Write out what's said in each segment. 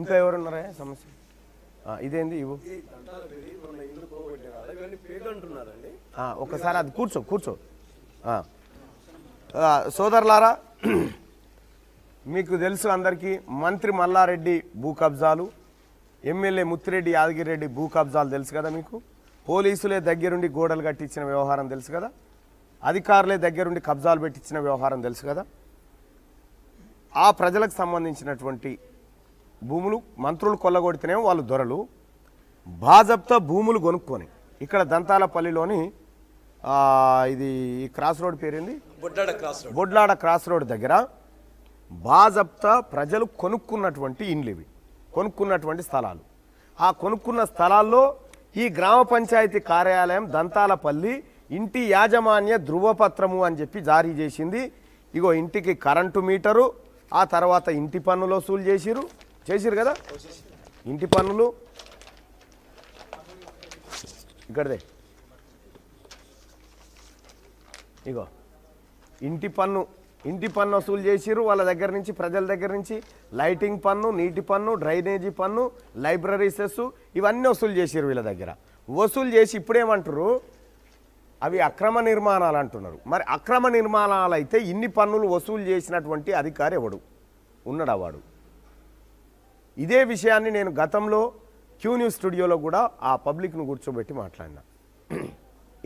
ఇంకా ఎవరు ఉన్నారా సమస్య ఇదేంది ఇవ్వు ఒకసారి అది కూర్చో కూర్చో సోదరులారా మీకు తెలుసు అందరికీ మంత్రి మల్లారెడ్డి భూ కబ్జాలు ఎమ్మెల్యే ముత్తిరెడ్డి యాదగిరిరెడ్డి భూ కబ్జాలు తెలుసు కదా మీకు పోలీసులే దగ్గరుండి గోడలు కట్టించిన వ్యవహారం తెలుసు కదా అధికారులే దగ్గరుండి కబ్జాలు పెట్టించిన వ్యవహారం తెలుసు కదా ఆ ప్రజలకు సంబంధించినటువంటి భూములు మంత్రులు కొల్లగొడితేనేమో వాళ్ళు దొరలు భాజప్తో భూములు కొనుక్కొని ఇక్కడ దంతాలపల్లిలోని ఇది ఈ క్రాస్ రోడ్ పేరేంది Bodlada cross road Bodlada cross road దగ్గర బాజప్తా ప్రజలు కొనుక్కున్నటువంటి ఇండ్లు ఇవి కొనుక్కున్నటువంటి స్థలాలు ఆ కొనుక్కున్న స్థలాల్లో ఈ గ్రామ పంచాయతీ కార్యాలయం దంతాలపల్లి ఇంటి యాజమాన్య ధృవపత్రము అని చెప్పి జారీ చేసింది ఇగో ఇంటికి కరెంటు మీటరు ఆ తర్వాత ఇంటి పన్నులు వసూలు చేసిరు చేసిరు కదా ఇంటి పనులు ఇక్కడదే ఇగో ఇంటి పన్ను ఇంటి పన్ను వసూలు చేసిరు వాళ్ళ దగ్గర నుంచి ప్రజల దగ్గర నుంచి లైటింగ్ పన్ను నీటి పన్ను డ్రైనేజీ పన్ను లైబ్రరీ సెస్ ఇవన్నీ వసూలు చేసిరు వీళ్ళ దగ్గర వసూలు చేసి ఇప్పుడేమంటారు అవి అక్రమ నిర్మాణాలు అంటున్నారు మరి అక్రమ నిర్మాణాలు అయితే ఇన్ని పన్నులు వసూలు చేసినటువంటి అధికారి ఎవడు ఉన్నాడు అవాడు ఇదే విషయాన్ని నేను గతంలో క్యూ న్యూస్ స్టూడియోలో కూడా ఆ పబ్లిక్ను కూర్చోబెట్టి మాట్లాడినా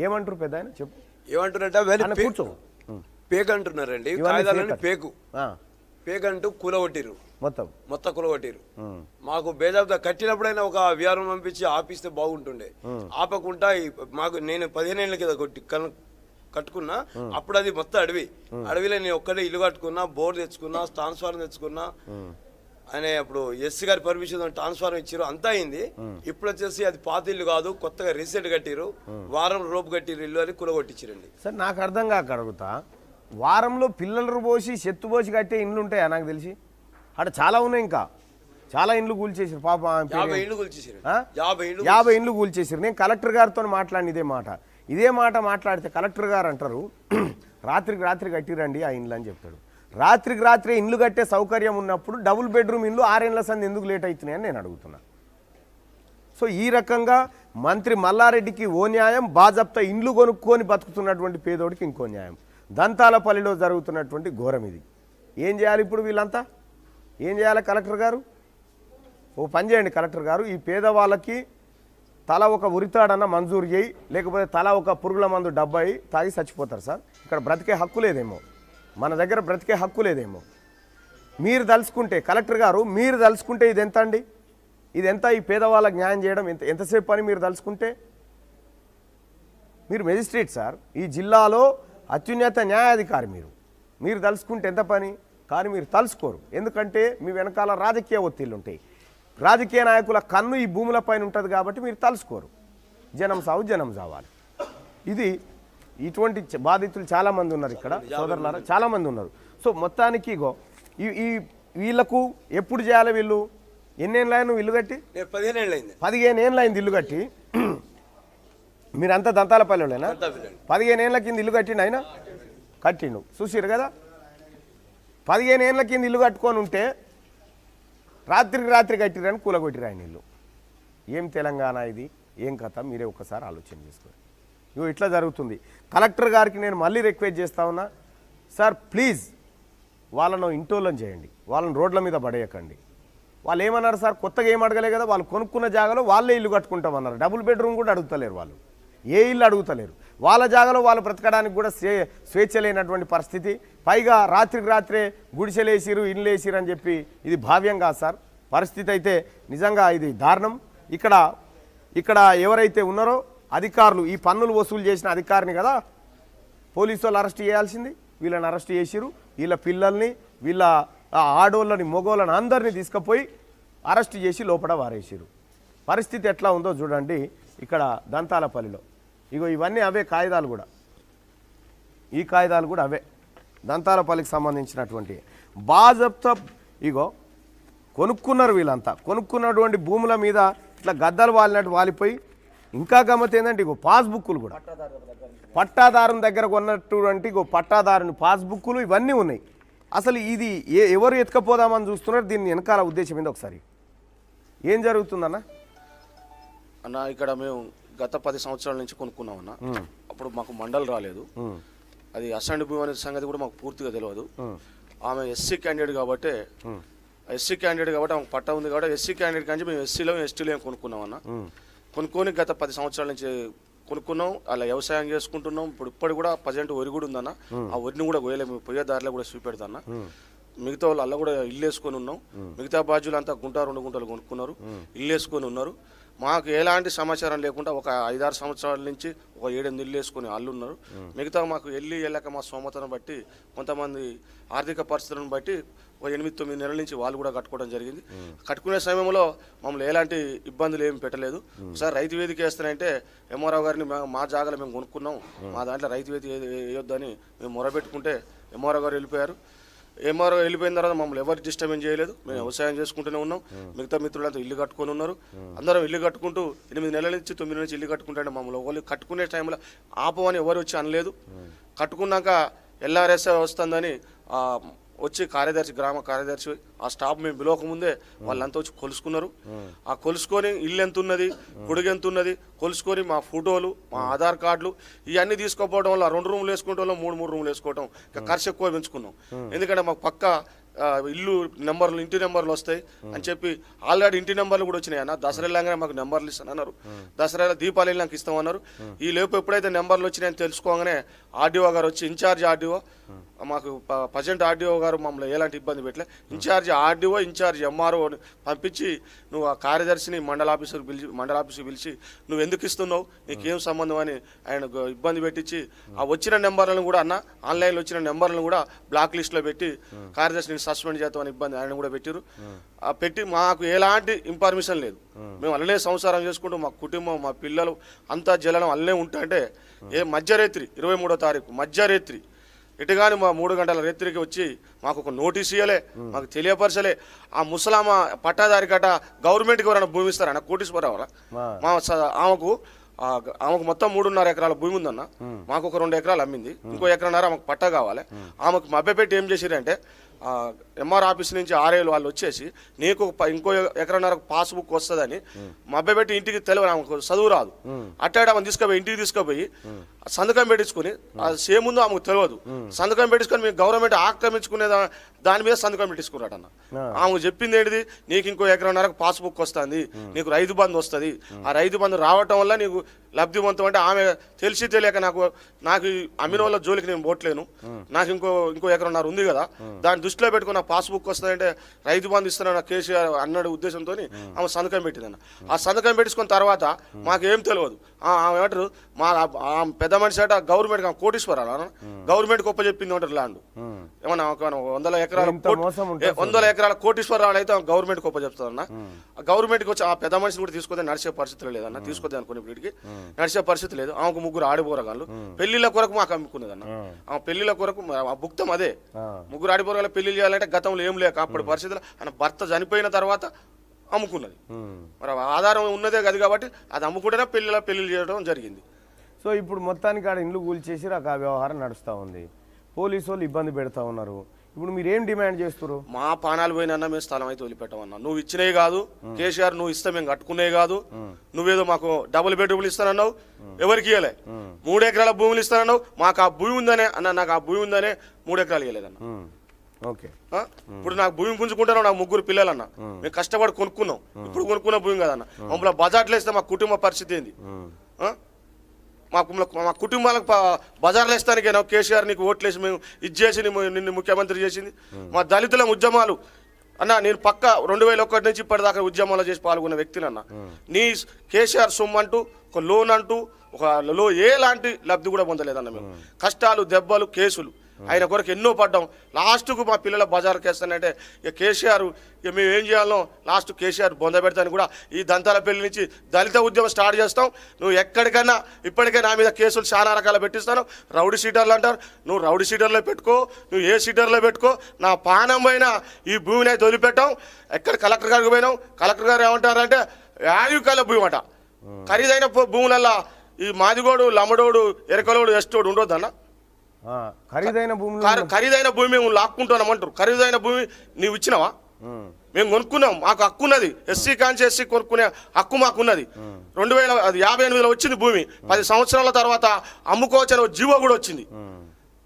ఏమంటారు పెద్ద ఆయన చెప్పు ఏమంటారంటే కూర్చో పేక్ అంటున్నారండి పేకు పేక్ అంటూ మొత్తం మొత్తం కూలగొట్టిరు మాకు బేజాబ్దా కట్టినప్పుడైనా ఒక విహారం పంపించి ఆపిస్తే బాగుంటుండే ఆపకుండా మాకు నేను పదిహేనేళ్ళ కింద కొట్టి కట్టుకున్నా అప్పుడు అది మొత్తం అడవి అడవిలో నేను ఒక్కడే ఇల్లు కట్టుకున్నా బోర్ తెచ్చుకున్నా ట్రాన్స్ఫార్మర్ తెచ్చుకున్నా ఆయన ఇప్పుడు ఎస్సీ గారి పర్మిషన్ ట్రాన్స్ఫార్మ్ ఇచ్చారు అంతా అయింది ఇప్పుడు వచ్చేసి అది పాత ఇల్లు కాదు కొత్తగా రీసెంట్ కట్టిరు వారం రోపు కట్టిరు ఇల్లు అని కులగొట్టించారండి సార్ నాకు అర్థం కాక అడుగుతా వారంలో పిల్లలు పోసి చెత్తు పోసి కట్టే ఇండ్లు ఉంటాయా నాకు తెలిసి అక్కడ చాలా ఉన్నాయి ఇంకా చాలా ఇండ్లు కూల్చేసారు పాప యాభై ఇండ్లు కూల్చేసారు నేను కలెక్టర్ గారితో మాట్లాడిన ఇదే మాట ఇదే మాట మాట్లాడితే కలెక్టర్ గారు అంటారు రాత్రికి రాత్రి కట్టిరండి ఆ ఇండ్లు అని చెప్తాడు రాత్రికి రాత్రి ఇండ్లు కట్టే సౌకర్యం ఉన్నప్పుడు డబుల్ బెడ్రూమ్ ఇండ్లు ఆరేళ్ల సంది ఎందుకు లేట్ అవుతున్నాయని నేను అడుగుతున్నా సో ఈ రకంగా మంత్రి మల్లారెడ్డికి ఓ న్యాయం బాజప్తా ఇండ్లు కొనుక్కొని బతుకుతున్నటువంటి పేదోడికి ఇంకో న్యాయం దంతాలపల్లిలో జరుగుతున్నటువంటి ఘోరం ఇది ఏం చేయాలి ఇప్పుడు వీళ్ళంతా ఏం చేయాలి కలెక్టర్ గారు ఓ పని చేయండి కలెక్టర్ గారు ఈ పేదవాళ్ళకి తల ఒక ఉరితాడన్న మంజూరు చేయి లేకపోతే తల ఒక పురుగుల మందు డబ్బాయి తాగి చచ్చిపోతారు సార్ ఇక్కడ బ్రతికే హక్కు లేదేమో మన దగ్గర బ్రతికే హక్కు లేదేమో మీరు తలుచుకుంటే కలెక్టర్ గారు మీరు తలుచుకుంటే ఇది ఎంత అండి ఇది ఎంత ఈ పేదవాళ్ళకి న్యాయం చేయడం ఎంత ఎంతసేపు పని మీరు తలుచుకుంటే మీరు మెజిస్ట్రేట్ సార్ ఈ జిల్లాలో అత్యున్నత న్యాయాధికారి మీరు మీరు తలుచుకుంటే ఎంత పని కానీ మీరు తలుచుకోరు ఎందుకంటే మీ వెనకాల రాజకీయ ఒత్తిళ్ళు ఉంటాయి రాజకీయ నాయకుల కన్ను ఈ భూములపైన ఉంటుంది కాబట్టి మీరు తలుచుకోరు జనం సావు జనం సావాలి ఇది ఇటువంటి బాధితులు చాలామంది ఉన్నారు ఇక్కడ సోదరులారా చాలామంది ఉన్నారు సో మొత్తానికి ఇగో ఈ వీళ్ళకు ఎప్పుడు చేయాలి వీళ్ళు ఎన్నేళ్ళు అయినా ఇల్లు కట్టి పదిహేను ఏళ్ళు అయింది ఇల్లు కట్టి మీరంతా అయినా పదిహేను ఏళ్ళ కింద ఇల్లు కట్టిండు ఆయన కట్టిండు చూసిరు కదా పదిహేను ఏళ్ళ కింద ఇల్లు కట్టుకొని ఉంటే రాత్రికి రాత్రి కట్టిరని కూలగొట్టిరు ఆయన ఇల్లు ఏం తెలంగాణ ఇది ఏం కథ మీరే ఒకసారి ఆలోచన చేసుకోండి ఇగో ఇట్లా జరుగుతుంది కలెక్టర్ గారికి నేను మళ్ళీ రిక్వెస్ట్ చేస్తా ఉన్నా సార్ ప్లీజ్ వాళ్ళను ఇంటోలం చేయండి వాళ్ళని రోడ్ల మీద పడేయకండి వాళ్ళు ఏమన్నారు సార్ కొత్తగా ఏం అడగలే కదా వాళ్ళు కొనుక్కున్న జాగాలో వాళ్ళే ఇల్లు కట్టుకుంటామన్నారు డబుల్ బెడ్రూమ్ కూడా అడుగుతలేరు వాళ్ళు ఏ ఇల్లు అడుగుతలేరు వాళ్ళ జాగాలో వాళ్ళు బ్రతకడానికి కూడా స్వేచ్ఛ లేనటువంటి పరిస్థితి పైగా రాత్రికి రాత్రే గుడిసెలేసిరు వేసిరు అని చెప్పి ఇది భావ్యంగా సార్ పరిస్థితి అయితే నిజంగా ఇది దారుణం ఇక్కడ ఇక్కడ ఎవరైతే ఉన్నారో అధికారులు ఈ పన్నులు వసూలు చేసిన అధికారిని కదా పోలీసు అరెస్ట్ చేయాల్సింది వీళ్ళని అరెస్ట్ చేసిరు వీళ్ళ పిల్లల్ని వీళ్ళ ఆడోళ్ళని మొగోళ్ళని అందరినీ తీసుకుపోయి అరెస్ట్ చేసి లోపల వారేసారు పరిస్థితి ఎట్లా ఉందో చూడండి ఇక్కడ దంతాలపల్లిలో ఇగో ఇవన్నీ అవే కాగితాలు కూడా ఈ కాగితాలు కూడా అవే దంతాలపల్లికి సంబంధించినటువంటి బాజప్త ఇగో కొనుక్కున్నారు వీళ్ళంతా కొనుక్కున్నటువంటి భూముల మీద ఇట్లా గద్దలు వాలినట్టు వాలిపోయి ఇంకా గమ్మత్ ఏంటంటే ఇగో పాస్బుక్లు కూడా పట్టాదారుని దగ్గర కొన్నటువంటి ఇగో పట్టాదారుని పాస్బుక్లు ఇవన్నీ ఉన్నాయి అసలు ఇది ఏ ఎవరు ఎత్తుకపోదామని చూస్తున్నారు దీన్ని వెనకాల ఉద్దేశం ఏందో ఒకసారి ఏం జరుగుతుందన్న అన్న ఇక్కడ మేము గత పది సంవత్సరాల నుంచి కొనుక్కున్నాం అప్పుడు మాకు మండలి రాలేదు అది అసండ్ భూమి అనే సంగతి కూడా మాకు పూర్తిగా తెలియదు ఆమె ఎస్సీ క్యాండిడేట్ కాబట్టి ఎస్సీ క్యాండిడేట్ కాబట్టి ఆమె పట్ట ఉంది కాబట్టి ఎస్సీ క్యాండిడేట్ కానీ మేము ఎస్సీలో ఎస్టీలో కొనుక్కున్నాం అన్న కొనుక్కొని గత పది సంవత్సరాల నుంచి కొనుక్కున్నాం అలా వ్యవసాయం చేసుకుంటున్నాం ఇప్పుడు ఇప్పటి కూడా ప్రజెంట్ వరి కూడా ఉందన్న ఆ వరిని కూడా కోయలేము పోయే దారిలో కూడా చూపెడతాన్న మిగతా వాళ్ళు అలా కూడా ఇల్లు వేసుకొని ఉన్నాం మిగతా బాధ్యులు అంతా గుంట రెండు గుంటలు కొనుక్కున్నారు ఇల్లు వేసుకొని ఉన్నారు మాకు ఎలాంటి సమాచారం లేకుండా ఒక ఐదారు సంవత్సరాల నుంచి ఒక ఏడెనిమిది ఇల్లు వేసుకుని వాళ్ళు ఉన్నారు మిగతా మాకు వెళ్ళి వెళ్ళక మా సోమతను బట్టి కొంతమంది ఆర్థిక పరిస్థితులను బట్టి ఒక ఎనిమిది తొమ్మిది నెలల నుంచి వాళ్ళు కూడా కట్టుకోవడం జరిగింది కట్టుకునే సమయంలో మమ్మల్ని ఎలాంటి ఇబ్బందులు ఏమి పెట్టలేదు సార్ రైతు వేదిక వేస్తానంటే ఎంఆర్ఆవు గారిని మా జాగాలో మేము కొనుక్కున్నాం మా దాంట్లో రైతు వేదిక వేయొద్దని మేము మొరబెట్టుకుంటే ఎంఆర్ఆవు గారు వెళ్ళిపోయారు ఎంఆర్ఓ వెళ్ళిపోయిన తర్వాత మమ్మల్ని ఎవరు డిస్టర్బెన్స్ చేయలేదు మేము వ్యవసాయం చేసుకుంటూనే ఉన్నాం మిగతా మిత్రులంతా ఇల్లు కట్టుకొని ఉన్నారు అందరం ఇల్లు కట్టుకుంటూ ఎనిమిది నెలల నుంచి తొమ్మిది నుంచి ఇల్లు కట్టుకుంటాంటే మమ్మల్ని ఒకళ్ళు కట్టుకునే టైంలో ఆపమని ఎవరు వచ్చి అనలేదు కట్టుకున్నాక ఎల్ఆర్ఎస్ఏ వస్తుందని వచ్చి కార్యదర్శి గ్రామ కార్యదర్శి ఆ స్టాఫ్ మేము ముందే వాళ్ళంతా వచ్చి కొలుసుకున్నారు ఆ కొలుసుకొని ఇల్లు ఎంత ఉన్నది గుడికి ఎంత ఉన్నది కొలుసుకొని మా ఫోటోలు మా ఆధార్ కార్డులు ఇవన్నీ తీసుకోపోవడం వల్ల రెండు రూములు వేసుకోవడం వల్ల మూడు మూడు రూములు వేసుకోవడం ఇంకా ఖర్చు ఎక్కువ పెంచుకున్నాం ఎందుకంటే మాకు పక్క ఇల్లు నెంబర్లు ఇంటి నెంబర్లు వస్తాయి అని చెప్పి ఆల్రెడీ ఇంటి నెంబర్లు కూడా వచ్చినాయి అన్న దసరా వెళ్ళాగానే మాకు నెంబర్లు ఇస్తాను అన్నారు దసరా దీపాలు నాకు ఇస్తామన్నారు ఈ లేపు ఎప్పుడైతే నెంబర్లు వచ్చినాయని తెలుసుకోగానే ఆర్డీఓ గారు వచ్చి ఇన్ఛార్జ్ ఆర్డీఓ మాకు ప్రజెంట్ ఆర్డీఓ గారు మమ్మల్ని ఎలాంటి ఇబ్బంది పెట్టలే ఇన్ఛార్జ్ ఆర్డీఓ ఇన్ఛార్జ్ ఎంఆర్ఓ పంపించి నువ్వు ఆ కార్యదర్శిని మండల ఆఫీసర్ పిలిచి మండల ఆఫీసు పిలిచి నువ్వు ఎందుకు ఇస్తున్నావు నీకేం సంబంధం అని ఆయన ఇబ్బంది పెట్టించి ఆ వచ్చిన నెంబర్లను కూడా అన్న ఆన్లైన్లో వచ్చిన నెంబర్లను కూడా బ్లాక్ లిస్ట్లో పెట్టి కార్యదర్శిని సస్పెండ్ చేద్దాం అని ఇబ్బంది ఆయన కూడా పెట్టారు ఆ పెట్టి మాకు ఎలాంటి ఇన్ఫర్మేషన్ లేదు మేము అల్లనే సంసారం చేసుకుంటూ మా కుటుంబం మా పిల్లలు అంతా జలనం అల్లనే ఉంటుంటే ఏ మధ్యరాత్రి ఇరవై మూడో తారీఖు మధ్యరాత్రి ఇటుగాని మా మూడు గంటల రాత్రికి వచ్చి మాకు ఒక నోటీస్ ఇవ్వలే మాకు తెలియపరచలే ఆ ముసలామ పట్టాదారి గట గవర్నమెంట్కి ఎవరైనా భూమి ఇస్తారన్న పరవాలా మా ఆమెకు ఆమెకు మొత్తం మూడున్నర ఎకరాల భూమి ఉందన్న మాకు ఒక రెండు ఎకరాలు అమ్మింది ఇంకో ఎకరన్నర ఆమెకు పట్టా కావాలి ఆమెకు మభ్యపెట్టి ఏం చేసిరంటే ఎంఆర్ ఆఫీస్ నుంచి ఆర్ఐలు వాళ్ళు వచ్చేసి నీకు ఇంకో ఎకరన్నర పాస్బుక్ వస్తుందని అబ్బాయి పెట్టి ఇంటికి తెలియదు చదువు రాదు అట్టాడు ఆమె తీసుకుపోయి ఇంటికి తీసుకుపోయి సంతకం పెట్టించుకుని సేమ్ ఉందో ఆమెకు తెలియదు సంతకం పెట్టించుకొని మీ గవర్నమెంట్ ఆక్రమించుకునే దాని మీద సంతకం పెట్టించుకున్నాడు అన్న ఆమె చెప్పింది ఏంటిది నీకు ఇంకో పాస్ పాస్బుక్ వస్తుంది నీకు రైతు బంధు వస్తుంది ఆ రైతు బంధు రావటం వల్ల నీకు లబ్ధివంతం అంటే ఆమె తెలిసి తెలియక నాకు నాకు అమ్మిన వల్ల జోలికి నేను పోట్లేను నాకు ఇంకో ఇంకో ఎకరం ఎకరన్నర ఉంది కదా దాన్ని దృష్టిలో పెట్టుకున్న పాస్బుక్ వస్తుంది అంటే రైతు బంధు ఇస్తున్నా కేసీఆర్ అన్నాడు ఉద్దేశంతో ఆమె సంతకం పెట్టిందన్న ఆ సంతకం పెట్టుకున్న తర్వాత మాకేం తెలియదు ఆమె ఏమంటారు మా పెద్ద మనిషి అంటే గవర్నమెంట్ కోటీశ్వరాలు గవర్నమెంట్ గొప్ప చెప్పింది అంటారు ల్యాండ్ ఏమన్నా వందల ఎకరాల వందల ఎకరాల కోటీశ్వరరాలు అయితే గవర్నమెంట్ గొప్ప చెప్తారన్న కి వచ్చి ఆ పెద్ద మనిషిని కూడా తీసుకోదే నడిచే పరిస్థితులు లేదన్న తీసుకోదే అనుకునే వీటికి నడిచే పరిస్థితి లేదు ఆమెకు ముగ్గురు ఆడిపోరగాళ్ళు పెళ్లిళ్ళ కొరకు మాకు అన్న ఆ పెళ్లిళ్ళ కొరకు ఆ భుక్తం అదే ముగ్గురు ఆడిపోరగాళ్ళు పెళ్లి చేయాలంటే గతంలో ఏం లేక అప్పటి పరిస్థితులు ఆయన భర్త చనిపోయిన తర్వాత అమ్ముకున్నది మరి ఆధారం ఉన్నదే కాదు కాబట్టి అది అమ్ముకుంటేనే పెళ్లిలా పెళ్లి చేయడం జరిగింది సో ఇప్పుడు మొత్తానికి ఆడ ఇండ్లు కూల్చేసి ఆ వ్యవహారం నడుస్తూ ఉంది పోలీసు వాళ్ళు ఇబ్బంది పెడతా ఉన్నారు ఇప్పుడు మీరు ఏం డిమాండ్ చేస్తారు మా పానాలు పోయినా మేము స్థలం అయితే వదిలిపెట్టమన్న నువ్వు ఇచ్చినవి కాదు కేసీఆర్ నువ్వు ఇస్తే మేము కట్టుకునేవి కాదు నువ్వేదో మాకు డబుల్ బెడ్రూమ్లు ఇస్తానన్నావు ఎవరికి ఇవ్వలే మూడు ఎకరాల భూములు ఇస్తానన్నావు మాకు ఆ భూమి ఉందనే అన్న నాకు ఆ భూమి ఉందనే మూడు ఎకరాలు ఇవ్వలేదన్న ఓకే ఇప్పుడు నాకు భూమి పుంజుకుంటాను నాకు ముగ్గురు పిల్లలు అన్న మేము కష్టపడి కొనుక్కున్నాం ఇప్పుడు కొనుక్కున్న భూమి కదన్న మమ్మల్ని బజార్లో ఇస్తే మా కుటుంబ పరిస్థితి ఏంది మా మా కుటుంబాలకు బజార్లు వేస్తానికి కేసీఆర్ నీకు ఓట్లేసి మేము ఇది చేసి నిన్ను ముఖ్యమంత్రి చేసింది hmm. మా దళితుల ఉద్యమాలు అన్న నేను పక్క రెండు వేల ఒకటి నుంచి ఇప్పటిదాకా ఉద్యమాలు చేసి పాల్గొన్న వ్యక్తిని అన్న hmm. నీ కేసీఆర్ సొమ్ము అంటూ ఒక లోన్ అంటూ ఒక లో ఏ లాంటి లబ్ధి కూడా పొందలేదన్న మేము hmm. కష్టాలు దెబ్బలు కేసులు ఆయన కొరకు ఎన్నో పడ్డాం లాస్ట్కు మా పిల్లల బజారు కేస్తానంటే ఇక కేసీఆర్ ఇక మేము ఏం చేయాలో లాస్ట్ కేసీఆర్ పెడతాను కూడా ఈ దంతాల పెళ్లి నుంచి దళిత ఉద్యమం స్టార్ట్ చేస్తాం నువ్వు ఎక్కడికైనా ఇప్పటికే నా మీద కేసులు చాలా రకాల పెట్టిస్తాను రౌడీ సీటర్లు అంటారు నువ్వు రౌడీ సీటర్లో పెట్టుకో నువ్వు ఏ సీటర్లో పెట్టుకో నా పానం పైన ఈ భూమిని అయితే వదిలిపెట్టాం ఎక్కడ కలెక్టర్ గారికి పోయినాం కలెక్టర్ గారు ఏమంటారంటే కల భూమి అంట ఖరీదైన భూములల్లా ఈ మాదిగోడు లమ్మడోడు ఎరకలోడు ఎస్టోడు ఉండొద్దన్నా ఖరీదైన భూమి ఖరీదైన భూమి మేము లాక్కుంటున్నామంటారు ఖరీదైన భూమి నీవు ఇచ్చినావా మేము కొనుక్కున్నాం మాకు హక్కు ఉన్నది ఎస్సీ కాంచి ఎస్సీ కొనుక్కునే హక్కు మాకున్నది రెండు వేల యాభై ఎనిమిదిలో వచ్చింది భూమి పది సంవత్సరాల తర్వాత అమ్ముకోవచ్చని జీవో కూడా వచ్చింది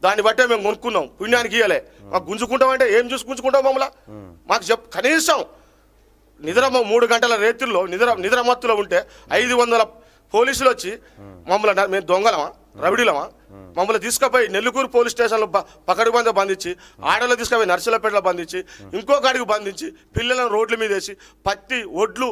దాన్ని బట్టే మేము కొనుక్కున్నాం పుణ్యానికి ఇయ్యలే మాకు గుంజుకుంటామంటే ఏం చూసి గుంజుకుంటాం మమ్మల్ని మాకు చెప్ కనీసం నిద్ర మూడు గంటల రేతుల్లో నిద్ర నిద్రమత్తులో ఉంటే ఐదు వందల పోలీసులు వచ్చి మమ్మల్ని మేము దొంగలమా రవిడిలమా మమ్మల్ని తీసుకుపోయి నెల్లూరు పోలీస్ స్టేషన్లో పకడుబంద బంధించి ఆడలో తీసుకుపోయి నర్సలపేటలో బంధించి ఇంకో కాడికి బంధించి పిల్లలను రోడ్ల మీద వేసి పత్తి ఒడ్లు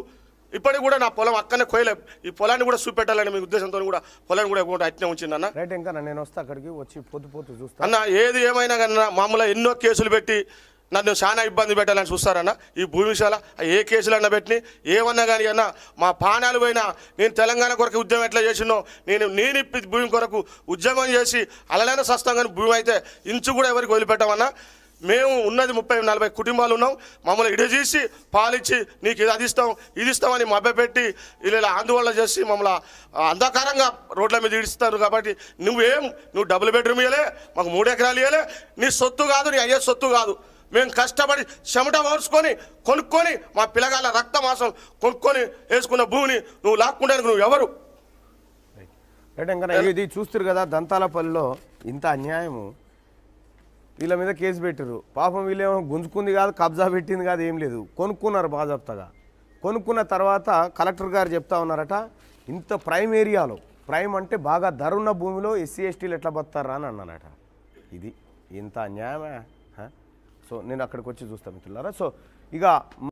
ఇప్పటికి కూడా నా పొలం అక్కనే కోయలే ఈ పొలాన్ని కూడా చూపెట్టాలని మీ ఉద్దేశంతో కూడా పొలాన్ని కూడా ఎక్కువ అట్నే ఉంచింది అన్న ఇంకా నేను వస్తా అక్కడికి వచ్చి పొద్దు పొద్దు చూస్తా అన్న ఏది ఏమైనా కన్నా మామూలుగా ఎన్నో కేసులు పెట్టి నన్ను చాలా ఇబ్బంది పెట్టాలని చూస్తారన్న ఈ భూమి విషయాల ఏ కేసులన్న పెట్టి ఏమన్నా కానీ అన్న మా ప్రాణాలు పోయినా నేను తెలంగాణ కొరకు ఉద్యమం ఎట్లా చేసినో నేను నేను ఇప్పి భూమి కొరకు ఉద్యమం చేసి అలలైన సస్తం కానీ భూమి అయితే ఇంచు కూడా ఎవరికి వదిలిపెట్టామన్నా మేము ఉన్నది ముప్పై నలభై కుటుంబాలు ఉన్నాం మమ్మల్ని ఇడజీసి పాలిచ్చి నీకు ఇది అది ఇస్తాం ఇది ఇస్తామని మభ్యపెట్టి ఇలా ఆందోళన చేసి మమ్మల్ని అంధకారంగా రోడ్ల మీద ఇడిస్తారు కాబట్టి నువ్వేం నువ్వు డబుల్ బెడ్రూమ్ ఇవ్వలే మాకు మూడు ఎకరాలు ఇవ్వలే నీ సొత్తు కాదు నీ అయ్యే సొత్తు కాదు మేము కష్టపడి చెమట ఓర్చుకొని కొనుక్కొని మా పిల్లగాళ్ళ రక్త మాసం కొనుక్కొని వేసుకున్న భూమిని నువ్వు లాక్కుంటానికి నువ్వు ఎవరు ఇది చూస్తురు కదా దంతాలపల్లిలో ఇంత అన్యాయము వీళ్ళ మీద కేసు పెట్టారు పాపం వీళ్ళేమో గుంజుకుంది కాదు కబ్జా పెట్టింది కాదు ఏం లేదు కొనుక్కున్నారు బాజాప్తగా కొనుక్కున్న తర్వాత కలెక్టర్ గారు చెప్తా ఉన్నారట ఇంత ప్రైమ్ ఏరియాలో ప్రైమ్ అంటే బాగా ధరున్న భూమిలో ఎస్సీ ఎస్టీలు ఎట్లా బతారా అని అన్నానట ఇది ఇంత అన్యాయమే సో నేను అక్కడికి వచ్చి చూస్తాను మిత్రులారా సో ఇక